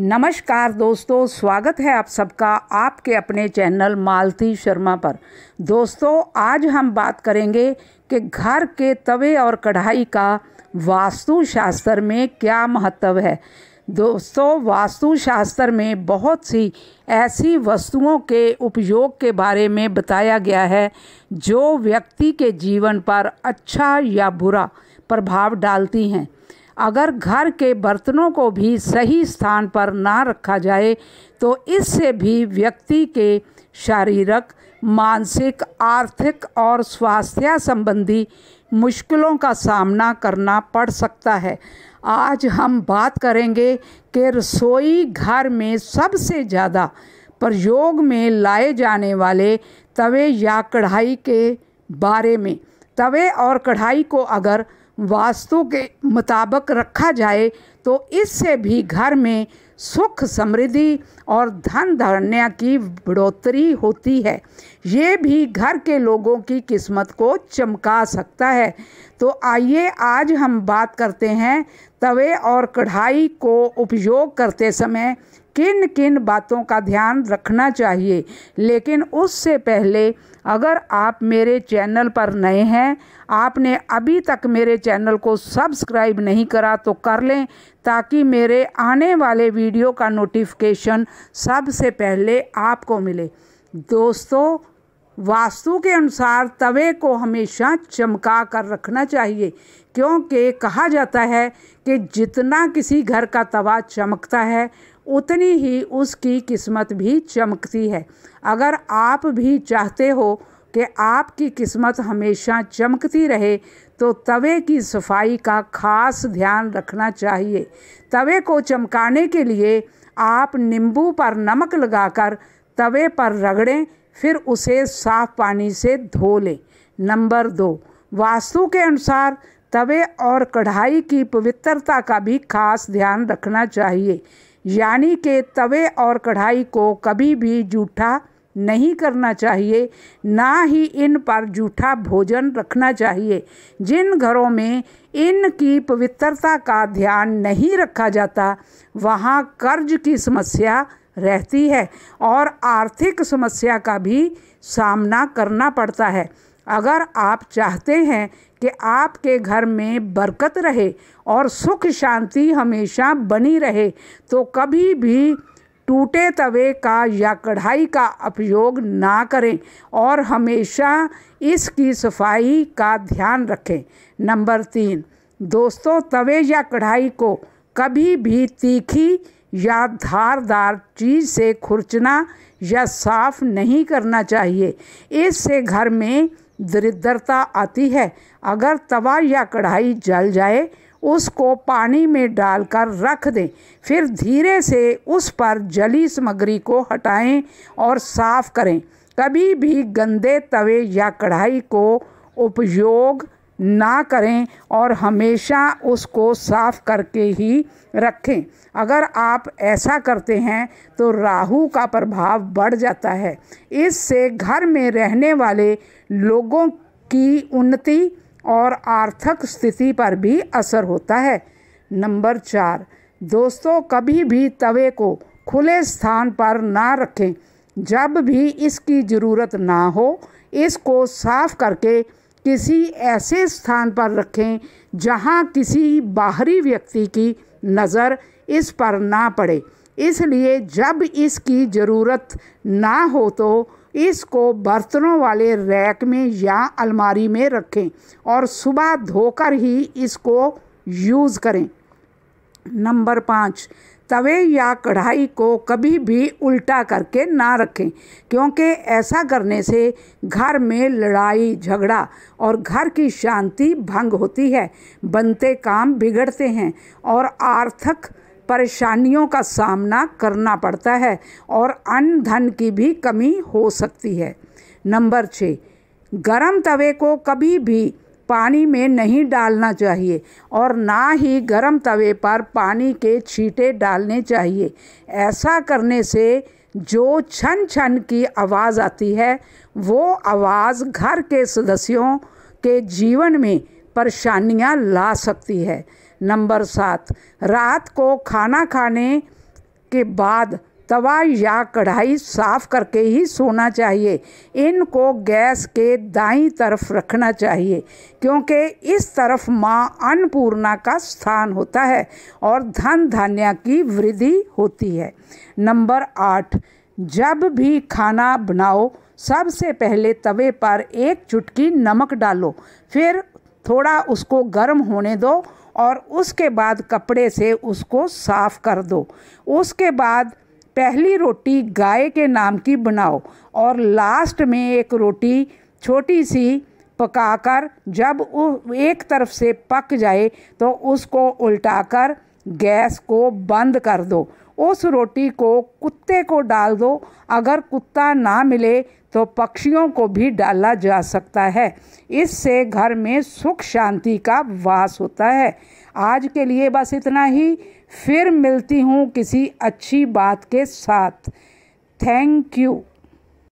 नमस्कार दोस्तों स्वागत है आप सबका आपके अपने चैनल मालती शर्मा पर दोस्तों आज हम बात करेंगे कि घर के तवे और कढ़ाई का वास्तुशास्त्र में क्या महत्व है दोस्तों वास्तुशास्त्र में बहुत सी ऐसी वस्तुओं के उपयोग के बारे में बताया गया है जो व्यक्ति के जीवन पर अच्छा या बुरा प्रभाव डालती हैं अगर घर के बर्तनों को भी सही स्थान पर ना रखा जाए तो इससे भी व्यक्ति के शारीरिक मानसिक आर्थिक और स्वास्थ्य संबंधी मुश्किलों का सामना करना पड़ सकता है आज हम बात करेंगे कि रसोई घर में सबसे ज़्यादा प्रयोग में लाए जाने वाले तवे या कढ़ाई के बारे में तवे और कढ़ाई को अगर वास्तु के मुताबिक रखा जाए तो इससे भी घर में सुख समृद्धि और धन धन्य की बढ़ोतरी होती है ये भी घर के लोगों की किस्मत को चमका सकता है तो आइए आज हम बात करते हैं तवे और कढ़ाई को उपयोग करते समय किन किन बातों का ध्यान रखना चाहिए लेकिन उससे पहले अगर आप मेरे चैनल पर नए हैं आपने अभी तक मेरे चैनल को सब्सक्राइब नहीं करा तो कर लें ताकि मेरे आने वाले वीडियो का नोटिफिकेशन सबसे पहले आपको मिले दोस्तों वास्तु के अनुसार तवे को हमेशा चमका कर रखना चाहिए क्योंकि कहा जाता है कि जितना किसी घर का तवा चमकता है उतनी ही उसकी किस्मत भी चमकती है अगर आप भी चाहते हो कि आपकी किस्मत हमेशा चमकती रहे तो तवे की सफाई का खास ध्यान रखना चाहिए तवे को चमकाने के लिए आप नींबू पर नमक लगाकर तवे पर रगड़ें फिर उसे साफ पानी से धो लें नंबर दो वास्तु के अनुसार तवे और कढ़ाई की पवित्रता का भी खास ध्यान रखना चाहिए यानी कि तवे और कढ़ाई को कभी भी जूठा नहीं करना चाहिए ना ही इन पर जूठा भोजन रखना चाहिए जिन घरों में इनकी पवित्रता का ध्यान नहीं रखा जाता वहाँ कर्ज की समस्या रहती है और आर्थिक समस्या का भी सामना करना पड़ता है अगर आप चाहते हैं कि आपके घर में बरकत रहे और सुख शांति हमेशा बनी रहे तो कभी भी टूटे तवे का या कढ़ाई का उपयोग ना करें और हमेशा इसकी सफाई का ध्यान रखें नंबर तीन दोस्तों तवे या कढ़ाई को कभी भी तीखी या धारदार चीज़ से खुरचना या साफ़ नहीं करना चाहिए इससे घर में दरिद्रता आती है अगर तवा या कढ़ाई जल जाए उसको पानी में डालकर रख दें फिर धीरे से उस पर जली सामग्री को हटाएं और साफ़ करें कभी भी गंदे तवे या कढ़ाई को उपयोग ना करें और हमेशा उसको साफ करके ही रखें अगर आप ऐसा करते हैं तो राहु का प्रभाव बढ़ जाता है इससे घर में रहने वाले लोगों की उन्नति और आर्थिक स्थिति पर भी असर होता है नंबर चार दोस्तों कभी भी तवे को खुले स्थान पर ना रखें जब भी इसकी ज़रूरत ना हो इसको साफ करके किसी ऐसे स्थान पर रखें जहां किसी बाहरी व्यक्ति की नज़र इस पर ना पड़े इसलिए जब इसकी ज़रूरत ना हो तो इसको बर्तनों वाले रैक में या अलमारी में रखें और सुबह धोकर ही इसको यूज़ करें नंबर पाँच तवे या कढ़ाई को कभी भी उल्टा करके ना रखें क्योंकि ऐसा करने से घर में लड़ाई झगड़ा और घर की शांति भंग होती है बनते काम बिगड़ते हैं और आर्थिक परेशानियों का सामना करना पड़ता है और अन्य धन की भी कमी हो सकती है नंबर छः गरम तवे को कभी भी पानी में नहीं डालना चाहिए और ना ही गर्म तवे पर पानी के छींटे डालने चाहिए ऐसा करने से जो छन छन की आवाज़ आती है वो आवाज़ घर के सदस्यों के जीवन में परेशानियां ला सकती है नंबर सात रात को खाना खाने के बाद तवा या कढ़ाई साफ करके ही सोना चाहिए इनको गैस के दाई तरफ रखना चाहिए क्योंकि इस तरफ माँ अन्नपूर्णा का स्थान होता है और धन धान्य की वृद्धि होती है नंबर आठ जब भी खाना बनाओ सबसे पहले तवे पर एक चुटकी नमक डालो फिर थोड़ा उसको गर्म होने दो और उसके बाद कपड़े से उसको साफ़ कर दो उसके बाद पहली रोटी गाय के नाम की बनाओ और लास्ट में एक रोटी छोटी सी पकाकर जब एक तरफ से पक जाए तो उसको उल्टाकर गैस को बंद कर दो उस रोटी को कुत्ते को डाल दो अगर कुत्ता ना मिले तो पक्षियों को भी डाला जा सकता है इससे घर में सुख शांति का वास होता है आज के लिए बस इतना ही फिर मिलती हूँ किसी अच्छी बात के साथ थैंक यू